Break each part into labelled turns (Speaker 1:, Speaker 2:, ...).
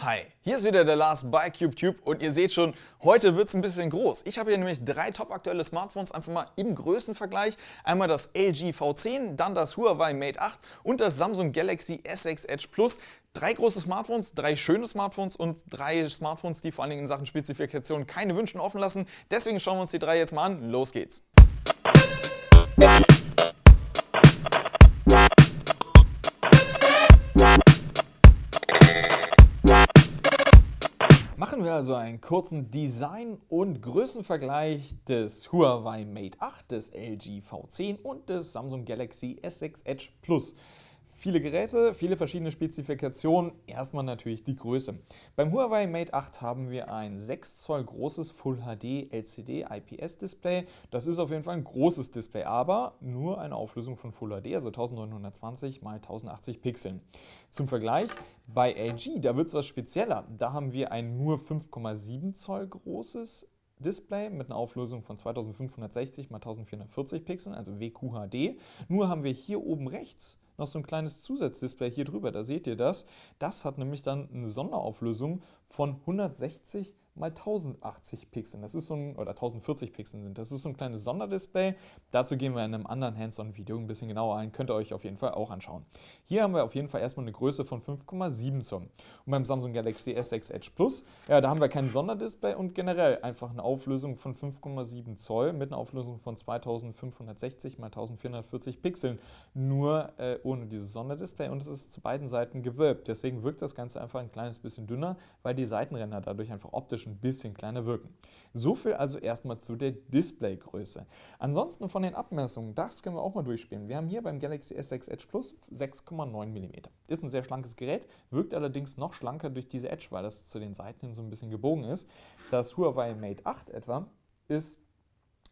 Speaker 1: Hi, hier ist wieder der Lars bei CubeTube und ihr seht schon, heute wird es ein bisschen groß. Ich habe hier nämlich drei top aktuelle Smartphones einfach mal im Größenvergleich. Einmal das LG V10, dann das Huawei Mate 8 und das Samsung Galaxy S6 Edge Plus. Drei große Smartphones, drei schöne Smartphones und drei Smartphones, die vor allen Dingen in Sachen Spezifikation keine Wünsche offen lassen. Deswegen schauen wir uns die drei jetzt mal an. Los geht's! wir also einen kurzen Design- und Größenvergleich des Huawei Mate 8, des LG V10 und des Samsung Galaxy S6 Edge Plus. Viele Geräte, viele verschiedene Spezifikationen, erstmal natürlich die Größe. Beim Huawei Mate 8 haben wir ein 6 Zoll großes Full HD LCD IPS Display. Das ist auf jeden Fall ein großes Display, aber nur eine Auflösung von Full HD, also 1920 x 1080 Pixeln. Zum Vergleich, bei LG, da wird es was spezieller. Da haben wir ein nur 5,7 Zoll großes Display mit einer Auflösung von 2560 x 1440 Pixeln, also WQHD. Nur haben wir hier oben rechts noch so ein kleines Zusatzdisplay hier drüber, da seht ihr das. Das hat nämlich dann eine Sonderauflösung von 160 mal 1080 Pixeln. Das ist so ein, oder 1040 Pixeln sind. Das ist so ein kleines Sonderdisplay. Dazu gehen wir in einem anderen Hands-on-Video ein bisschen genauer ein. Könnt ihr euch auf jeden Fall auch anschauen. Hier haben wir auf jeden Fall erstmal eine Größe von 5,7 Zoll. Und beim Samsung Galaxy S6 Edge Plus, ja, da haben wir kein Sonderdisplay und generell einfach eine Auflösung von 5,7 Zoll mit einer Auflösung von 2560 mal 1440 Pixeln. Nur äh, ohne dieses Sonderdisplay und es ist zu beiden Seiten gewölbt. Deswegen wirkt das Ganze einfach ein kleines bisschen dünner, weil die Seitenränder dadurch einfach optisch ein bisschen kleiner wirken. So viel also erstmal zu der Displaygröße. Ansonsten von den Abmessungen, das können wir auch mal durchspielen. Wir haben hier beim Galaxy S6 Edge Plus 6,9 mm. Ist ein sehr schlankes Gerät, wirkt allerdings noch schlanker durch diese Edge, weil das zu den Seiten hin so ein bisschen gebogen ist. Das Huawei Mate 8 etwa ist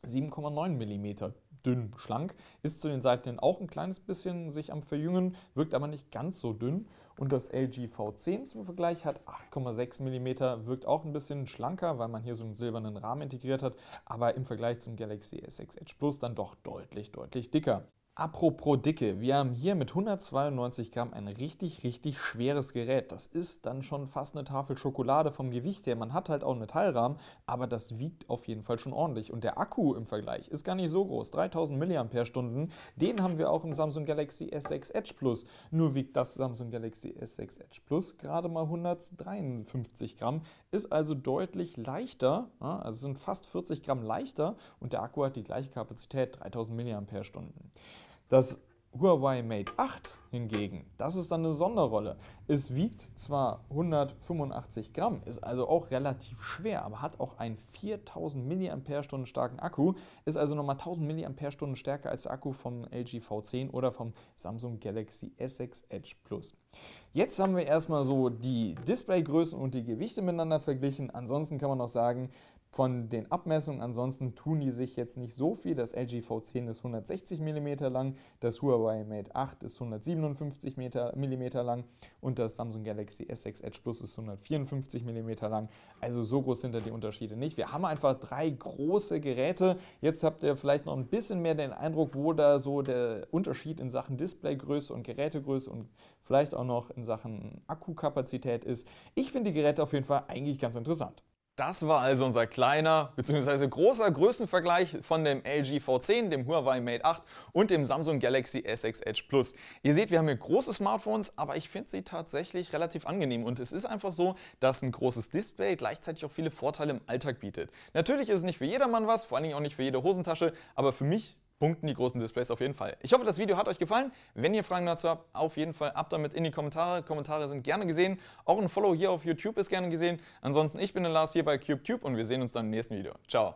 Speaker 1: 7,9 mm dünn, schlank, ist zu den Seiten hin auch ein kleines bisschen sich am Verjüngen, wirkt aber nicht ganz so dünn. Und das LG V10 zum Vergleich hat 8,6 mm, wirkt auch ein bisschen schlanker, weil man hier so einen silbernen Rahmen integriert hat, aber im Vergleich zum Galaxy S6 Edge Plus dann doch deutlich, deutlich dicker. Apropos Dicke, wir haben hier mit 192 Gramm ein richtig, richtig schweres Gerät. Das ist dann schon fast eine Tafel Schokolade vom Gewicht her. Man hat halt auch einen Metallrahmen, aber das wiegt auf jeden Fall schon ordentlich. Und der Akku im Vergleich ist gar nicht so groß, 3000 mAh. Den haben wir auch im Samsung Galaxy S6 Edge Plus. Nur wiegt das Samsung Galaxy S6 Edge Plus gerade mal 153 Gramm. Ist also deutlich leichter, also sind fast 40 Gramm leichter und der Akku hat die gleiche Kapazität, 3000 mAh. Das Huawei Mate 8 hingegen, das ist dann eine Sonderrolle. Es wiegt zwar 185 Gramm, ist also auch relativ schwer, aber hat auch einen 4000 mAh starken Akku, ist also nochmal 1000 mAh stärker als der Akku vom LG V10 oder vom Samsung Galaxy S6 Edge Plus. Jetzt haben wir erstmal so die Displaygrößen und die Gewichte miteinander verglichen. Ansonsten kann man noch sagen, von den Abmessungen ansonsten tun die sich jetzt nicht so viel. Das LG V10 ist 160 mm lang, das Huawei Mate 8 ist 157 mm lang und das Samsung Galaxy S6 Edge Plus ist 154 mm lang. Also so groß sind da die Unterschiede nicht. Wir haben einfach drei große Geräte. Jetzt habt ihr vielleicht noch ein bisschen mehr den Eindruck, wo da so der Unterschied in Sachen Displaygröße und Gerätegröße und vielleicht auch noch in Sachen Akkukapazität ist. Ich finde die Geräte auf jeden Fall eigentlich ganz interessant. Das war also unser kleiner bzw. großer Größenvergleich von dem LG V10, dem Huawei Mate 8 und dem Samsung Galaxy S6 Edge Plus. Ihr seht, wir haben hier große Smartphones, aber ich finde sie tatsächlich relativ angenehm und es ist einfach so, dass ein großes Display gleichzeitig auch viele Vorteile im Alltag bietet. Natürlich ist es nicht für jedermann was, vor allen Dingen auch nicht für jede Hosentasche, aber für mich punkten die großen Displays auf jeden Fall. Ich hoffe, das Video hat euch gefallen. Wenn ihr Fragen dazu habt, auf jeden Fall ab damit in die Kommentare. Kommentare sind gerne gesehen. Auch ein Follow hier auf YouTube ist gerne gesehen. Ansonsten, ich bin der Lars hier bei CubeTube und wir sehen uns dann im nächsten Video. Ciao!